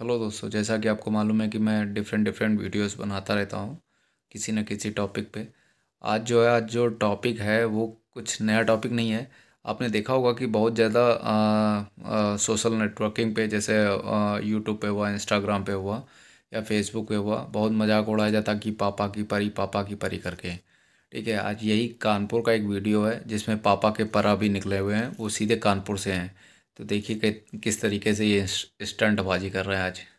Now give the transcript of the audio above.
hello दोस्तों जैसा कि आपको मालूम है कि मैं डिफरेंट डिफरेंट वीडियोस बनाता रहता हूँ किसी न किसी टॉपिक पे आज जो है आज जो टॉपिक है वो कुछ नया टॉपिक नहीं है आपने देखा होगा कि बहुत ज़्यादा सोशल नेटवर्किंग पे जैसे यूट्यूब पे हुआ इंस्टाग्राम पे हुआ या फेसबुक पे हुआ बहुत मजाक उड़ाया जाता कि पापा की परी पापा की परी करके ठीक है आज यही कानपुर का एक वीडियो है जिसमें पापा के परा भी निकले हुए हैं वो सीधे कानपुर से हैं तो देखिए किस तरीके से ये स्टंटबाजी कर रहा है आज